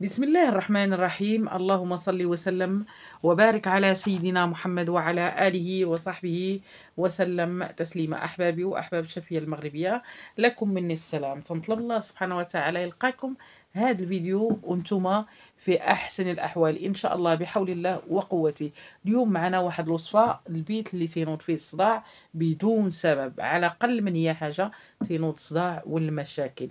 بسم الله الرحمن الرحيم اللهم صل وسلم وبارك على سيدنا محمد وعلى آله وصحبه وسلم تسليما أحبابي وأحباب الشفية المغربية لكم مني السلام تنطلب الله سبحانه وتعالى يلقاكم هذا الفيديو وانتم في أحسن الأحوال إن شاء الله بحول الله وقوته اليوم معنا واحد الوصفة البيت اللي تينوض فيه الصداع بدون سبب على قل من هي حاجة تينوض الصداع والمشاكل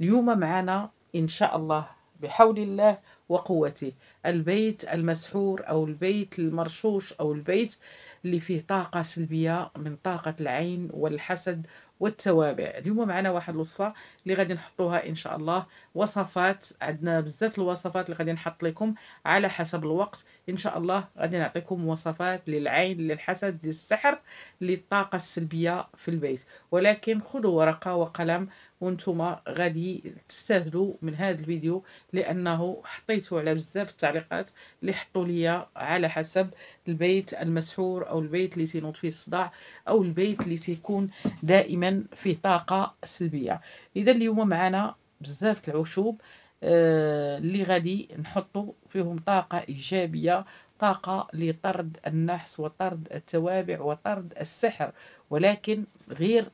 اليوم معنا إن شاء الله بحول الله وقوته البيت المسحور أو البيت المرشوش أو البيت اللي فيه طاقة سلبية من طاقة العين والحسد والتوابع اليوم معنا واحد الوصفة اللي غادي نحطوها إن شاء الله وصفات عندنا بزاف الوصفات اللي غادي نحط لكم على حسب الوقت إن شاء الله غادي نعطيكم وصفات للعين للحسد للسحر للطاقة السلبية في البيت ولكن خذوا ورقة وقلم وانتم غادي تستافدوا من هذا الفيديو لانه حطيته على بزاف التعليقات اللي حطوا لي على حسب البيت المسحور او البيت اللي تينوض فيه الصداع او البيت اللي تيكون دائما فيه طاقه سلبيه اذا اليوم معنا بزاف العشوب آه، اللي غادي نحطوا فيهم طاقه ايجابيه طاقه لطرد النحس وطرد التوابع وطرد السحر ولكن غير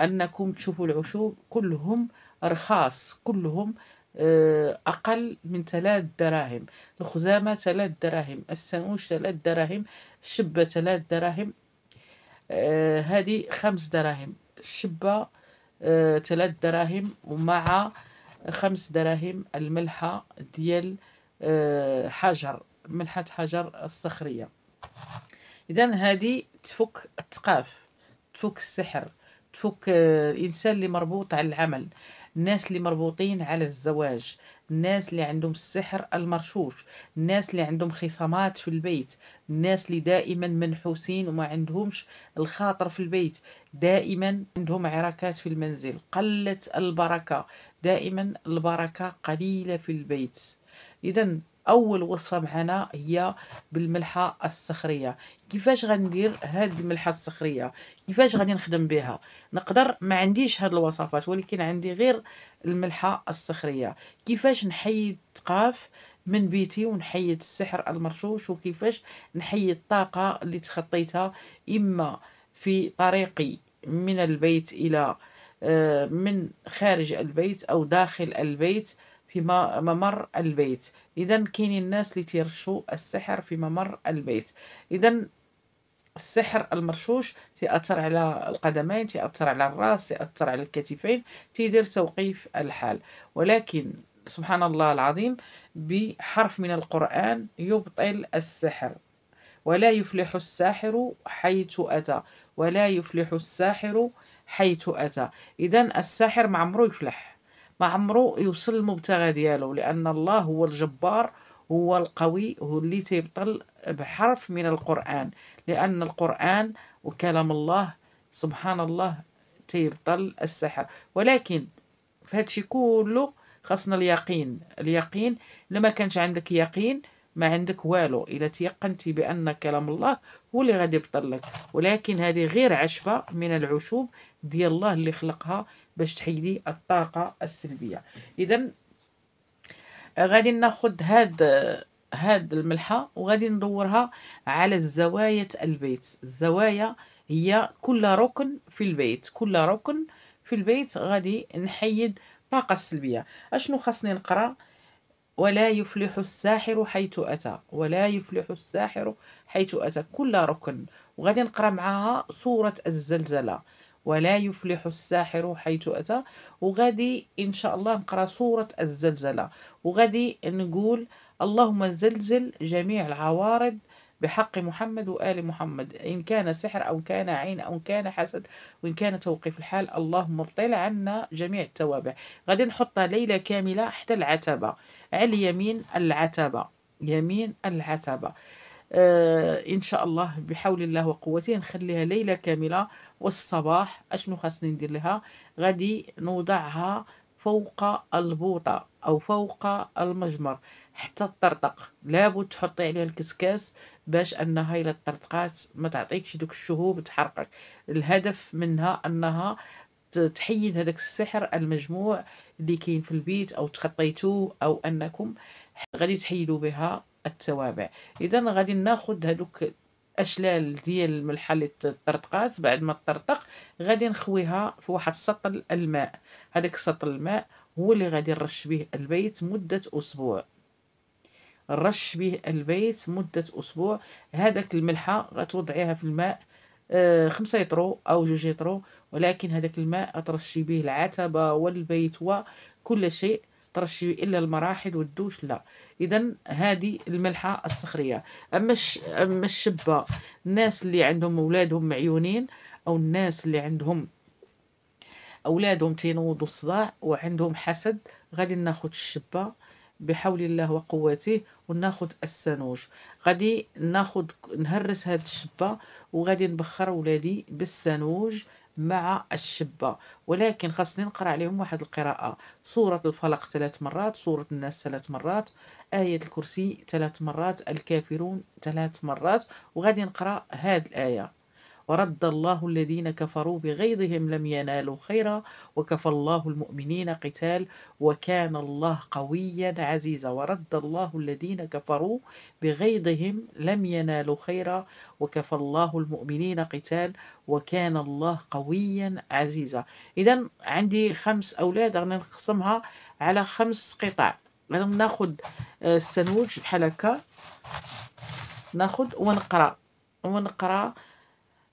أنكم تشوفوا العشوب كلهم رخاص كلهم آه، أقل من ثلاث دراهم الخزامة ثلاث دراهم السنوش ثلاث دراهم الشبة ثلاث دراهم آه، هذه خمس دراهم الشبة آه، ثلاث دراهم ومع خمس دراهم الملحة ديال حجر ملحة حجر الصخرية إذا هذه تفك التقاف تفك السحر تفك الإنسان آه، اللي مربوط على العمل الناس اللي مربوطين على الزواج الناس اللي عندهم السحر المرشوش الناس اللي عندهم خصامات في البيت الناس اللي دائما منحوسين وما عندهمش الخاطر في البيت دائما عندهم عراكات في المنزل قلت البركة دائما البركة قليلة في البيت إذا اول وصفه معنا هي بالملحه الصخريه كيفاش غندير هاد الملحه الصخريه كيفاش غادي نخدم بها نقدر ما عنديش هاد الوصفات ولكن عندي غير الملحه الصخريه كيفاش نحيد الثقاف من بيتي ونحيد السحر المرشوش وكيفاش نحيد الطاقه اللي تخطيتها اما في طريقي من البيت الى آه، من خارج البيت او داخل البيت في ممر البيت اذا كاينين الناس اللي تيرشوا السحر في ممر البيت اذا السحر المرشوش تيأثر على القدمين تيأثر على الراس تيأثر على الكتفين تيدير توقيف الحال ولكن سبحان الله العظيم بحرف من القرآن يبطل السحر ولا يفلح الساحر حيث أتى ولا يفلح الساحر حيث أتى إذا الساحر ما عمرو يفلح ما عمرو يوصل للمبتغى ديالو لان الله هو الجبار هو القوي هو اللي تيبطل بحرف من القران لان القران وكلام الله سبحان الله تيبطل السحر ولكن في هادشي كله خاصنا اليقين اليقين لما كانش عندك يقين ما عندك والو الا تيقنتي بان كلام الله هو اللي غادي يبطل لك ولكن هذه غير عشبه من العشوب ديال الله اللي خلقها باش تحيدي الطاقه السلبيه اذا غادي ناخذ هاد هاد الملحه وغادي ندورها على الزوايا البيت الزوايا هي كل ركن في البيت كل ركن في البيت غادي نحيد طاقه سلبيه اشنو خاصني نقرا ولا يفلح الساحر حيث أتى ولا يفلح الساحر حيث أتى كل ركن وغادي نقرا معاها سورة الزلزلة ولا يفلح الساحر حيث أتى وغادي إن شاء الله نقرأ سورة الزلزلة وغادي نقول اللهم زلزل جميع العوارض بحق محمد وآل محمد إن كان سحر أو كان عين أو كان حسد وإن كان توقيف الحال اللهم ابطل عنا جميع التوابع غادي نحطها ليلة كاملة حتى العتبة على اليمين العتبة يمين العتبة آه، ان شاء الله بحول الله وقوته نخليها ليله كامله والصباح اشنو خاصني ندير لها غادي نوضعها فوق البوطه او فوق المجمر حتى تطرطق لابد تحطي عليها الكسكاس باش انها الا طرطقات ما تعطيكش دوك الشهوب تحرقك الهدف منها انها تحيد هذاك السحر المجموع اللي كاين في البيت او تخطيتوه او انكم غادي تحيدوا بها التوابع اذا غادي ناخذ هذوك اشلال ديال الملحه اللي تطرطقات بعد ما تطرطق غادي نخويها في واحد سطل الماء هذاك سطل الماء هو اللي غادي نرش به البيت مده اسبوع نرش به البيت مده اسبوع هذاك الملحه غتوضعيها في الماء آه، خمسة يطرو او جوج يطرو ولكن هذاك الماء غترشي به العتبه والبيت وكل شيء ترشي الا المراحل والدوش لا اذا هذه الملحه الصخريه اما اما الشبه الناس اللي عندهم اولادهم معيونين او الناس اللي عندهم اولادهم تينوضوا الصداع وعندهم حسد غادي ناخذ الشبه بحول الله وقوته وناخد السنوج غادي ناخد نهرس هاد الشبه وغادي نبخر ولادي بالسنوج مع الشبة ولكن خاصني نقرا عليهم واحد القراءة سورة الفلق ثلاث مرات سورة الناس ثلاث مرات آية الكرسي ثلاث مرات الكافرون ثلاث مرات وغادي نقرا هاد الآية ورد الله الذين كفروا بغيظهم لم ينالوا خيرا وكفى الله المؤمنين قتال وكان الله قويا عزيزا ورد الله الذين كفروا بغيظهم لم ينالوا خيرا وكفى الله المؤمنين قتال وكان الله قويا عزيزا اذا عندي خمس اولاد غادي نقسمها على خمس قطع ناخذ آه، السنوج بحال هكا ناخذ ونقرا ونقرا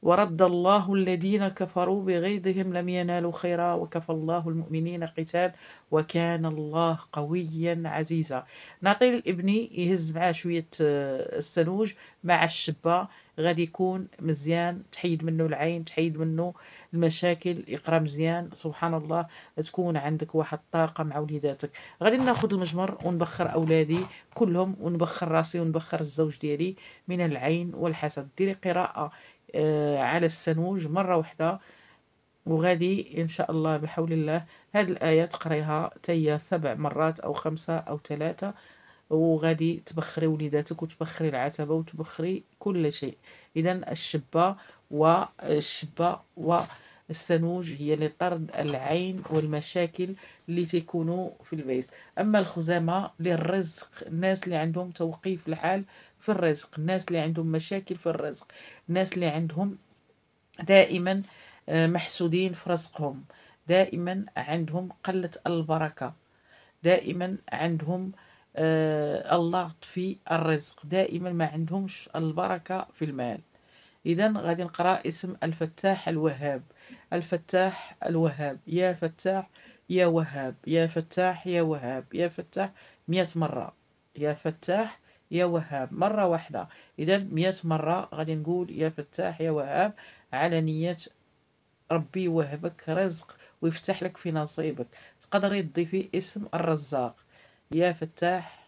ورد الله الذين كفروا بغيظهم لم ينالوا خيرا وكفى الله المؤمنين قتال وكان الله قويا عزيزا نعطي لابني يهز معاه شويه آه، السنوج مع الشبه غادي يكون مزيان تحيد منه العين تحيد منه المشاكل يقرا مزيان سبحان الله تكون عندك واحد الطاقه مع وليداتك غادي ناخذ المجمر ونبخر اولادي كلهم ونبخر راسي ونبخر الزوج ديالي من العين والحسد ديري قراءه آه، على السنوج مرة واحدة وغادي ان شاء الله بحول الله هاد الايه تقريها تاهي سبع مرات او خمسه او ثلاثه وغادي تبخري وليداتك وتبخري العتبه وتبخري كل شيء اذا الشبه والشبه و السنوج هي لطرد العين والمشاكل اللي تيكونوا في البيت اما الخزامه للرزق الناس اللي عندهم توقيف الحال في الرزق الناس اللي عندهم مشاكل في الرزق الناس اللي عندهم دائما آه، محسودين في رزقهم دائما عندهم قلة البركة دائما عندهم آه، اللغط في الرزق دائما ما عندهمش البركة في المال اذا غادي نقرا اسم الفتاح الوهاب الفتاح الوهاب يا فتاح يا وهاب يا فتاح يا وهاب يا فتاح مئة مرة يا فتاح يا وهاب مرة واحدة إذا مئة مرة غادي نقول يا فتاح يا وهاب على نية ربي يوهبك رزق ويفتح لك في نصيبك تقدري تضيفي اسم الرزاق يا فتاح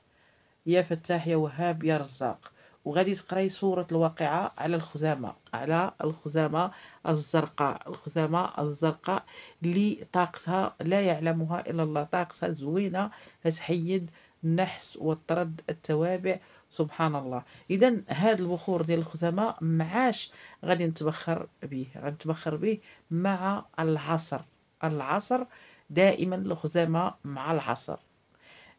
يا فتاح يا وهاب يا رزاق وغادي تقراي صورة الواقعة على الخزامة على الخزامة الزرقاء الخزامة الزرقاء اللي طاقتها لا يعلمها إلا الله طاقتها زوينة تحيد النحس والطرد التوابع سبحان الله اذا هذا البخور ديال الخزامه معاش غادي نتبخر به غنتبخر به مع العصر العصر دائما الخزامه مع العصر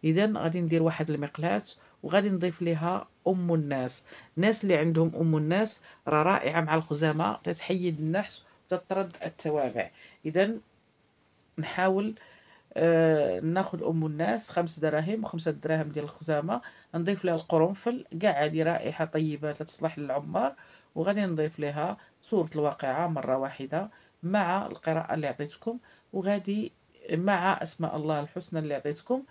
اذا غادي ندير واحد المقلاة وغادي نضيف لها أم الناس الناس اللي عندهم أم الناس راه رائعة مع الخزامة تتحيد النحس وتطرد التوابع إذا نحاول آه ناخذ أم الناس خمس دراهم وخمسة دراهم ديال الخزامة نضيف لها القرنفل كاع هذه رائحة طيبة تتصلح للعمار وغادي نضيف لها صورة الواقعة مرة واحدة مع القراءة اللي عطيتكم وغادي مع أسماء الله الحسنى اللي عطيتكم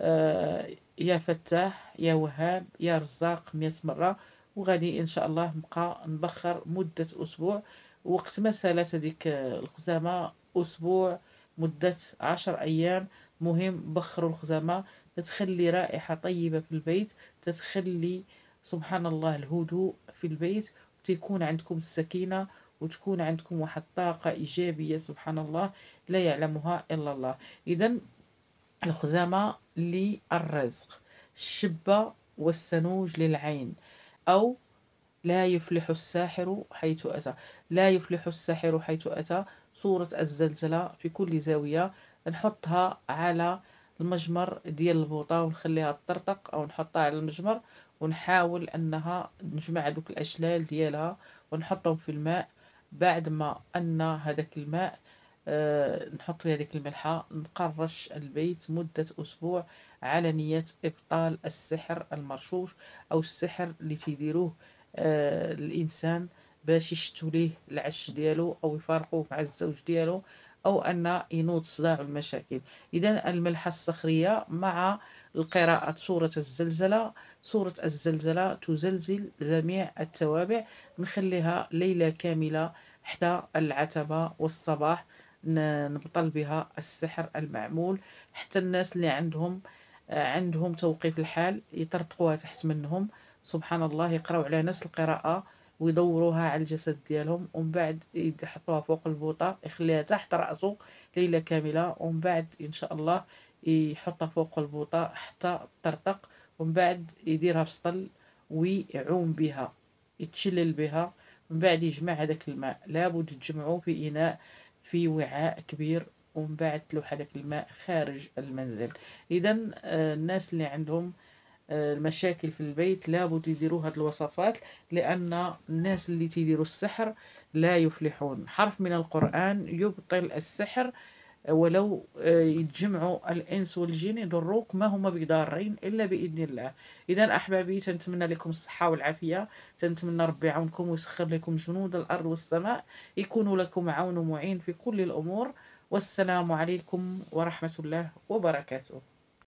آه يا فتاح يا وهاب يا رزاق مئة مرة وغادي إن شاء الله نبقى نبخر مدة أسبوع وقت ما سالت هذيك آه، الخزامة أسبوع مدة عشر أيام مهم بخروا الخزامة تتخلي رائحة طيبة في البيت تتخلي سبحان الله الهدوء في البيت وتكون عندكم السكينة وتكون عندكم واحد الطاقة إيجابية سبحان الله لا يعلمها إلا الله إذا الخزامة للرزق الشبة والسنوج للعين أو لا يفلح الساحر حيث أتى لا يفلح الساحر حيث أتى صورة الزلزلة في كل زاوية نحطها على المجمر ديال البوطة ونخليها تطرطق أو نحطها على المجمر ونحاول أنها نجمع دوك الأشلال ديالها ونحطهم في الماء بعد ما أن هذاك الماء آه، نحط لها ديك الملحه نقرش البيت مده اسبوع على نيه ابطال السحر المرشوش او السحر اللي تيديروه آه، الانسان باش يشتو ليه العش ديالو او يفارقوه مع الزوج ديالو او ان ينوض صداع المشاكل اذا الملحه الصخريه مع القراءه سوره الزلزله سوره الزلزله تزلزل جميع التوابع نخليها ليله كامله حدا العتبه والصباح نبطل بها السحر المعمول حتى الناس اللي عندهم آه، عندهم توقيف الحال يطرطقوها تحت منهم سبحان الله يقراو على نفس القراءه ويدوروها على الجسد ديالهم ومن بعد يحطوها فوق البوطه يخليها تحت راسه ليله كامله ومن بعد ان شاء الله يحطها فوق البوطه حتى ترتق ومن بعد يديرها في سطل ويعوم بها يتشلل بها من بعد يجمع هذاك الماء لابد تجمعوه في اناء في وعاء كبير ومن بعد تلوح هذاك الماء خارج المنزل اذا آه، الناس اللي عندهم آه، المشاكل في البيت لابد يديروا هاد الوصفات لان الناس اللي تيديروا السحر لا يفلحون حرف من القران يبطل السحر ولو آه، يتجمعوا الانس والجن يضروك ما هما بضارين الا باذن الله اذا احبابي تنتمنى لكم الصحه والعافيه تنتمنى ربي يعاونكم ويسخر لكم جنود الارض والسماء يكونوا لكم عون ومعين في كل الامور والسلام عليكم ورحمه الله وبركاته